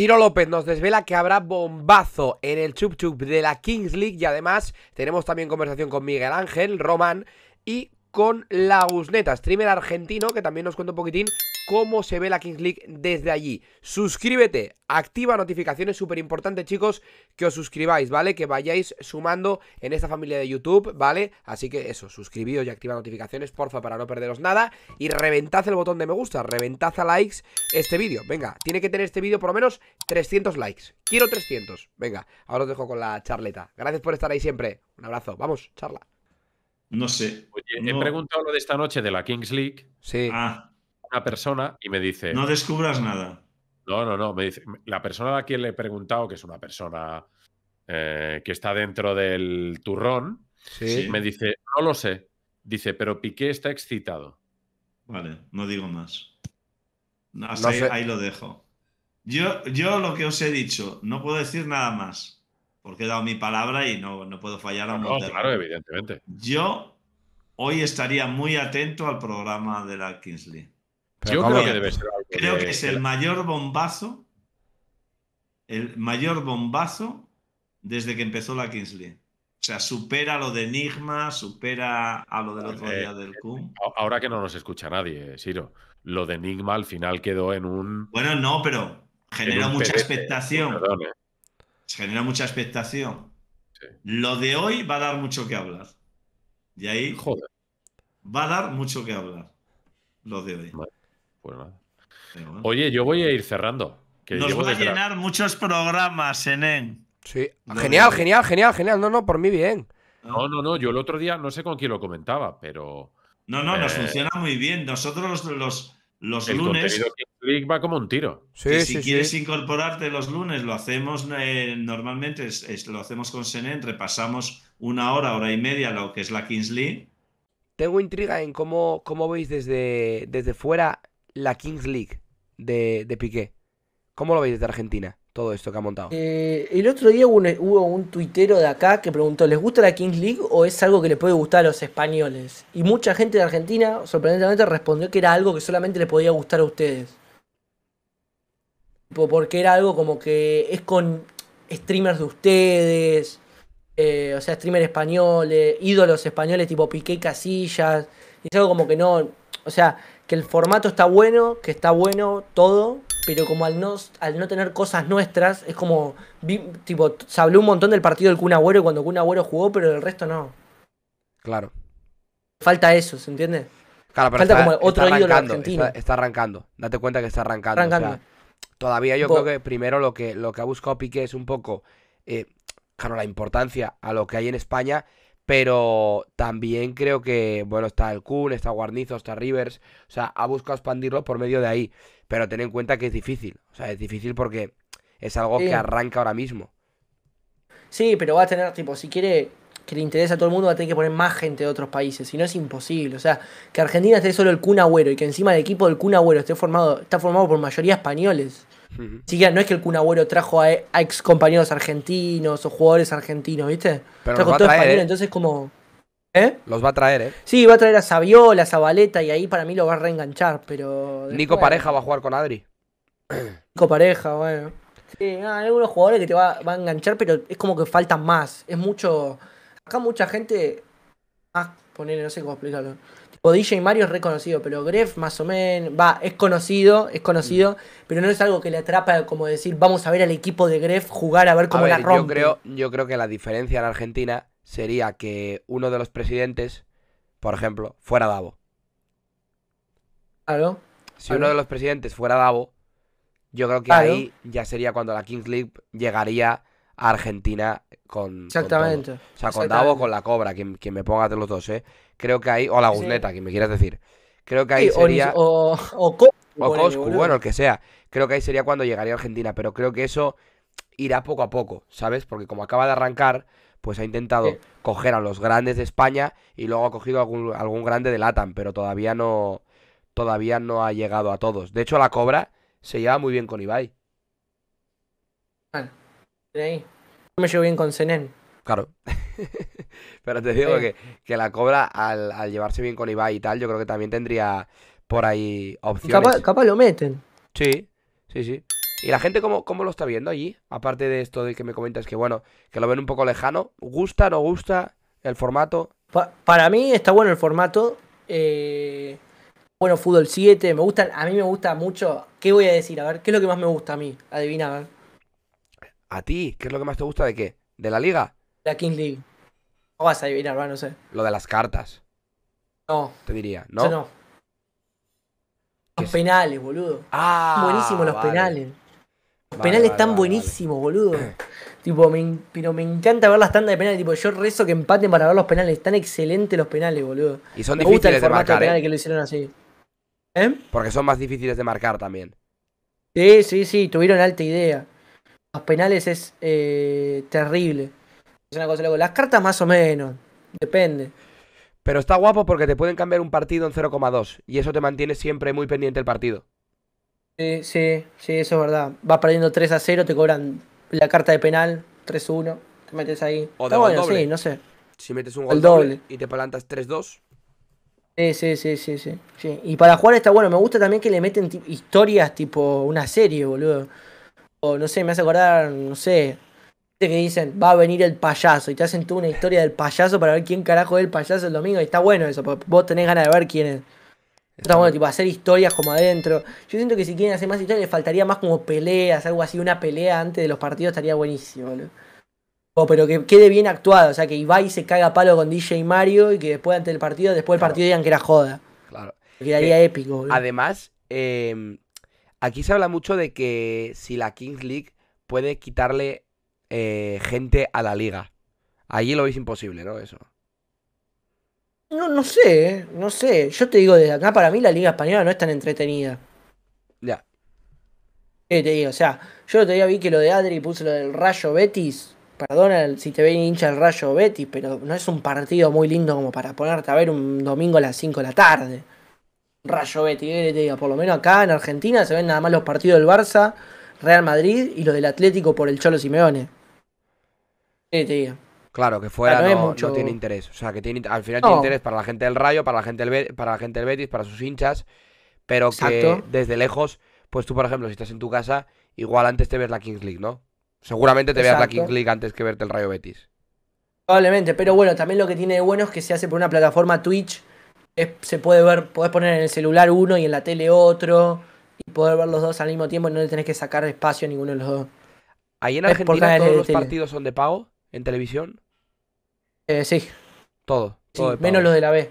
Tiro López nos desvela que habrá bombazo en el chup chup de la Kings League y además tenemos también conversación con Miguel Ángel, Román y con la Usneta, streamer argentino que también nos cuenta un poquitín cómo se ve la Kings League desde allí. Suscríbete, activa notificaciones, súper importante chicos, que os suscribáis, ¿vale? Que vayáis sumando en esta familia de YouTube, ¿vale? Así que eso, suscribíos y activa notificaciones, porfa, para no perderos nada. Y reventad el botón de me gusta, reventad a likes este vídeo. Venga, tiene que tener este vídeo por lo menos 300 likes. Quiero 300. Venga, ahora os dejo con la charleta. Gracias por estar ahí siempre. Un abrazo. Vamos, charla. No sé. Oye, he preguntado lo de esta noche de la Kings League. Sí. Ah una persona y me dice. No descubras nada. No, no, no. Me dice, la persona a quien le he preguntado, que es una persona eh, que está dentro del turrón, ¿Sí? me dice, no lo sé. Dice, pero Piqué está excitado. Vale, no digo más. ahí, lo dejo. Yo, yo lo que os he dicho, no puedo decir nada más, porque he dado mi palabra y no, no puedo fallar a un Claro, evidentemente. Yo hoy estaría muy atento al programa de la Kingsley creo que es el mayor bombazo, el mayor bombazo desde que empezó la Kingsley. O sea, supera lo de Enigma, supera a lo del otro día eh, del CUM. Ahora que no nos escucha nadie, Siro, lo de Enigma al final quedó en un. Bueno, no, pero genera mucha expectación. Perdón, Genera mucha expectación. Lo de hoy va a dar mucho que hablar. Y ahí. Va a dar mucho que hablar. Lo de hoy. Pues Oye, yo voy a ir cerrando. Nos va a llenar muchos programas, Enen. Sí. genial, genial, genial, genial. No, no, por mí bien. No, no, no. Yo el otro día no sé con quién lo comentaba, pero. No, no, nos eh, funciona muy bien. Nosotros los, los, el lunes. League va como un tiro. Sí, si quieres incorporarte los lunes, lo hacemos eh, normalmente, lo hacemos con Senen, repasamos una hora, hora y media lo que es la Kingsley. Tengo intriga en cómo, cómo veis desde, desde fuera la Kings League de, de Piqué. ¿Cómo lo veis desde Argentina? Todo esto que ha montado. Eh, el otro día hubo un, tuitero de acá que preguntó: ¿les gusta la Kings League o es algo que le puede gustar a los españoles? Y mucha gente de Argentina, sorprendentemente, respondió que era algo que solamente le podía gustar a ustedes. Porque era algo como que es con streamers de ustedes, eh, o sea, streamers españoles, ídolos españoles tipo Piqué Casillas. Y es algo como que no. O sea, que el formato está bueno, que está bueno todo, pero como al no, al no tener cosas nuestras, es como, tipo, se habló un montón del partido del Kun Agüero cuando Kun Agüero jugó, pero el resto no. Claro. Falta eso, ¿se entiende? Claro, pero Falta como otro está Está, arrancando, date cuenta que está arrancando. todavía yo creo que primero lo que, lo que ha buscado Piqué es un poco, eh, claro, la importancia a lo que hay en España pero también creo que, bueno, está el Kun, está Guarnizo, está Rivers. O sea, ha buscado expandirlo por medio de ahí. Pero ten en cuenta que es difícil. O sea, es difícil porque es algo que arranca ahora mismo. Sí, pero va a tener, tipo, si quiere que le interesa a todo el mundo, va a tener que poner más gente de otros países. Si no, es imposible. O sea, que Argentina esté solo el Kun Agüero y que encima el equipo del Kun Agüero esté formado, está formado por mayoría españoles. Si ya no es que el Kun trajo a, ex compañeros argentinos o jugadores argentinos, ¿viste? trajo todo español, ¿eh? entonces como. ¿Eh? Los va a traer, ¿eh? Sí, va a traer a Saviola, a Zabaleta y ahí para mí lo va a reenganchar, pero. Nico Pareja va a jugar con Adri. Nico Pareja, bueno. Sí, ah, hay algunos jugadores que te va, a enganchar, pero es como que faltan más. Es mucho. Acá mucha gente. Ah, poner, no sé cómo explicarlo. O y Mario es reconocido, pero Gref más o menos, va, es conocido, es conocido, mm. pero no es algo que le atrapa como decir, vamos a ver al equipo de Gref jugar a ver cómo la Yo creo, yo creo que la diferencia en Argentina sería que uno de los presidentes, por ejemplo, fuera Davo. ¿Aló? Si uno de los presidentes fuera Davo, yo creo que ahí ya sería cuando la Kings League llegaría a Argentina Exactamente. o sea, con con la Cobra, quien, me ponga de los dos, ¿eh? Creo que ahí. O la Gusneta, quien me quieras decir. Creo que ahí sería. O, o, o bueno, el que sea. Creo que ahí sería cuando llegaría a Argentina, pero creo que eso irá poco a poco, ¿sabes? Porque como acaba de arrancar, pues ha intentado coger a los grandes de España y luego ha cogido algún, algún grande de Latam, pero todavía no. Todavía no ha llegado a todos. De hecho, la Cobra se lleva muy bien con Ibai. Vale me llevo bien con Zenén. Claro. Pero te digo que, la Cobra, al, llevarse bien con Ibai y tal, yo creo que también tendría por ahí opciones. Capaz, lo meten. Sí, sí, sí. ¿Y la gente cómo, cómo, lo está viendo allí? Aparte de esto de que me comentas que, bueno, que lo ven un poco lejano. ¿Gusta, no gusta el formato? para mí está bueno el formato. Eh, bueno, Fútbol 7, me gusta, a mí me gusta mucho. ¿Qué voy a decir? A ver, ¿qué es lo que más me gusta a mí? Adivina, a ver. ¿A ti? ¿Qué es lo que más te gusta de qué? ¿De la liga? La King League. No vas a adivinar, no sé. Lo de las cartas. No. Te diría, ¿no? Eso no. Los penales, boludo. Ah. Buenísimos los penales. Los penales están buenísimos, boludo. tipo, me, pero me encanta ver las tandas de penales. Tipo, yo rezo que empaten para ver los penales. Están excelentes los penales, boludo. Y son difíciles gusta el de marcar. De ¿eh? penales que lo hicieron así. ¿Eh? Porque son más difíciles de marcar también. Sí, sí, sí, tuvieron alta idea los penales es eh, terrible. Es una cosa luego. Las cartas más o menos. Depende. Pero está guapo porque te pueden cambiar un partido en 0,2 y eso te mantiene siempre muy pendiente el partido. Sí, sí, sí, eso es verdad. Vas perdiendo 3 a 0, te cobran la carta de penal, 3-1, te metes ahí. O de sí, no sé. Si metes un gol doble. y te plantas 3-2. Sí, sí, sí, sí, sí, sí. Y para jugar está bueno. Me gusta también que le meten historias tipo una serie, boludo no sé, me hace acordar, no sé, que dicen, va a venir el payaso, y te hacen tú una historia del payaso para ver quién carajo es el payaso el domingo, y está bueno eso, vos tenés ganas de ver quién es. Está bueno, tipo, hacer historias como adentro. Yo siento que si quieren hacer más historias, les faltaría más como peleas, algo así, una pelea antes de los partidos estaría buenísimo, O, oh, pero que quede bien actuado, o sea, que Ibai se caga palo con DJ Mario y que después, antes del partido, después del partido digan que era joda. Claro. Quedaría eh, épico, Además, eh, Aquí se habla mucho de que si la Kings League puede quitarle eh, gente a la liga. Allí lo veis imposible, ¿no? Eso. No, no sé, ¿eh? no sé. Yo te digo, desde acá para mí la liga española no es tan entretenida. Ya. ¿Qué te digo? O sea, yo todavía vi que lo de Adri puso lo del Rayo Betis. Perdona si te ven hincha el Rayo Betis, pero no es un partido muy lindo como para ponerte a ver un domingo a las 5 de la tarde rayo Betis, Por lo menos acá en Argentina se ven nada más los partidos del Barça, Real Madrid y los del Atlético por el Cholo Simeone. te diga? Claro, que fuera no, tiene interés. O sea, que tiene, al final tiene interés para la gente del Rayo, para la gente del, para la gente del Betis, para sus hinchas, pero que desde lejos, pues tú, por ejemplo, si estás en tu casa, igual antes te ves la Kings League, ¿no? Seguramente te veas la Kings League antes que verte el Rayo Betis. Probablemente, pero bueno, también lo que tiene de bueno es que se hace por una plataforma Twitch se puede ver, Puedes poner en el celular uno y en la tele otro, y poder ver los dos al mismo tiempo y no le tenés que sacar espacio a ninguno de los dos. ¿Ahí en Argentina todos los partidos son de pago en televisión? Eh, sí. Todo. menos los de la B.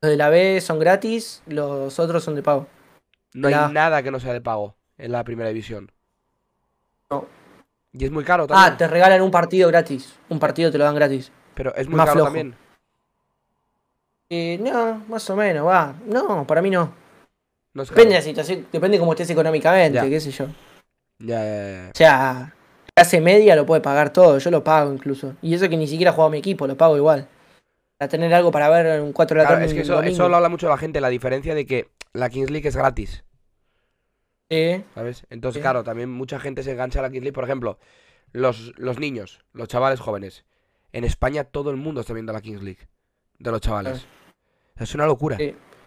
Los de la B son gratis, los otros son de pago. No hay nada que no sea de pago en la primera división. No. Y es muy caro también. Ah, te regalan un partido gratis. Un partido te lo dan gratis. Pero es muy caro también. Eh, no, más o menos, va. No, para mí no. depende de la situación, depende de cómo estés económicamente, qué sé yo. Ya, O sea, clase media lo puede pagar todo, yo lo pago incluso. Y eso que ni siquiera he jugado mi equipo, lo pago igual. Para tener algo para ver en un 4 de la tarde. es que eso, lo habla mucho la gente, la diferencia de que la Kings League es gratis. Sí. ¿Sabes? Entonces, claro, también mucha gente se engancha a la Kings League. Por ejemplo, los, los niños, los chavales jóvenes. En España todo el mundo está viendo la Kings League de los chavales. Es una locura.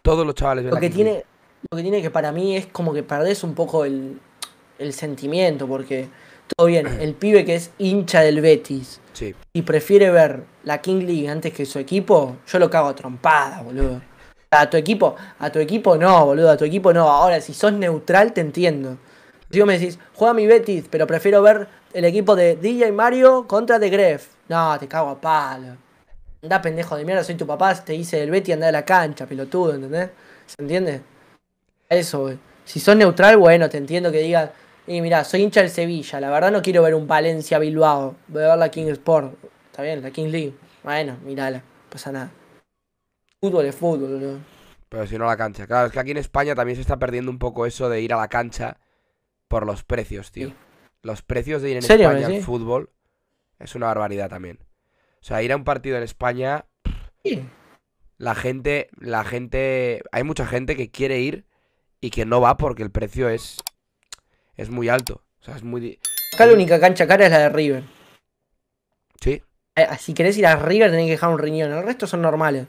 Todos los chavales. Lo que, tiene, lo que tiene que para mí es como que perdés un poco el, sentimiento, porque todo bien, el pibe que es hincha del Betis y prefiere ver la King League antes que su equipo, yo lo cago a trompada, boludo. A tu equipo, a tu equipo no, boludo, a tu equipo no. Ahora, si sos neutral, te entiendo. Si vos me decís, juega mi Betis, pero prefiero ver el equipo de DJ Mario contra de Gref. No, te cago a palo. Anda, pendejo de mierda, soy tu papá, te dice el Betty, anda a la cancha, pelotudo, ¿entendés? ¿Se entiende? Eso, güey. Si sos neutral, bueno, te entiendo que digas, y mira, soy hincha del Sevilla, la verdad no quiero ver un Valencia Bilbao, voy a ver la King Sport, está bien, la King League. Bueno, mírala pasa nada. Fútbol es fútbol, Pero si no la cancha. Claro, es que aquí en España también se está perdiendo un poco eso de ir a la cancha por los precios, tío. Los precios de ir en España al fútbol es una barbaridad también. O sea, ir a un partido en España. Sí. La gente, la gente. Hay mucha gente que quiere ir y que no va porque el precio es. Es muy alto. O sea, es muy. Acá la única cancha cara es la de River. Sí. Eh, ah, si querés ir a River tenés que dejar un riñón. El resto son normales.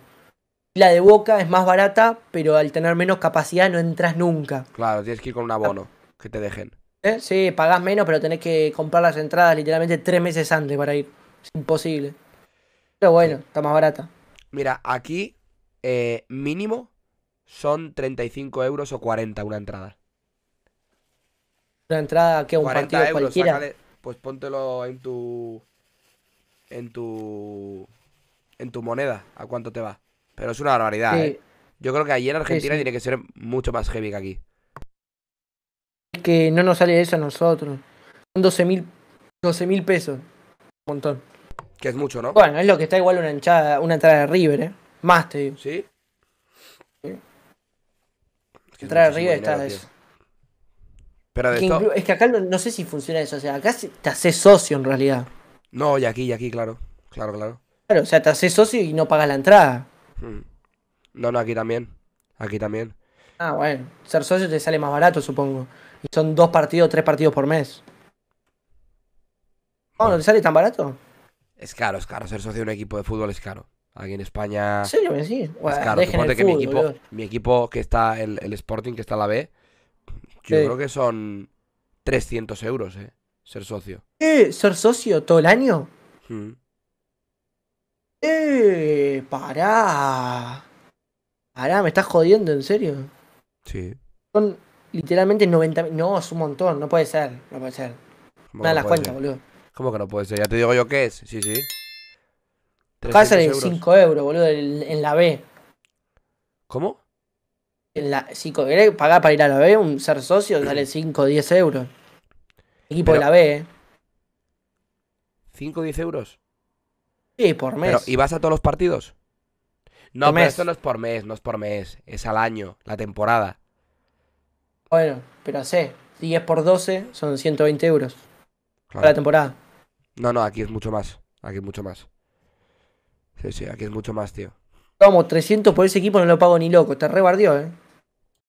La de Boca es más barata, pero al tener menos capacidad no entras nunca. Claro, tienes que ir con un abono que te dejen. ¿Eh? Sí, pagás menos, pero tenés que comprar las entradas literalmente tres meses antes para ir. Es imposible. Pero bueno, está más barata. Mira, aquí eh, mínimo son 35 euros o 40 una entrada. Una entrada que un partido cualquiera. pues póntelo en tu en tu en tu moneda, a cuánto te va. Pero es una barbaridad, ¿eh? Yo creo que allí en Argentina tiene que ser mucho más heavy que aquí. Es Que no nos sale eso a nosotros. Son 12 mil pesos. Un montón. Que es mucho, ¿no? Bueno, es lo que está igual una, hinchada, una entrada de River, ¿eh? Más, te digo. ¿Sí? entrada de River está eso. Pero de esto... Es que acá no, sé si funciona eso. O sea, acá te haces socio en realidad. No, y aquí, y aquí, claro. Claro, claro. Claro, o sea, te haces socio y no pagas la entrada. Hmm. No, no, aquí también. Aquí también. Ah, bueno. Ser socio te sale más barato, supongo. Y son dos partidos, tres partidos por mes. No, oh, ¿no te sale tan barato? Es caro, es caro. Ser socio de un equipo de fútbol es caro. Aquí en España. Sí, yo sí. es caro. Suponte que mi, equipo, que está, el, Sporting, que está la B, yo creo que son 300 euros, ¿eh? Ser socio. ¿Eh? ¿Ser socio todo el año? ¡Eh! ¡Pará! Pará, me estás jodiendo, ¿en serio? Sí. Son literalmente 90. No, es un montón, no puede ser, no puede ser. Me da las cuentas, boludo. ¿Cómo que no puede ser? Ya te digo yo qué es. Sí, sí. Pagas 5 euros, boludo, en, la B. ¿Cómo? En la, si querés pagar para ir a la B, un ser socio sale 5 o 10 euros. Equipo de la B, ¿eh? ¿5 o 10 euros? Sí, por mes. ¿Y vas a todos los partidos? No, pero esto no es por mes, no es por mes. Es al año, la temporada. Bueno, pero sé, 10 por 12 son 120 euros. Para la temporada. No, no, aquí es mucho más. Aquí es mucho más. Sí, sí, aquí es mucho más, tío. Vamos, 300 por ese equipo no lo pago ni loco. Te rebardió, eh.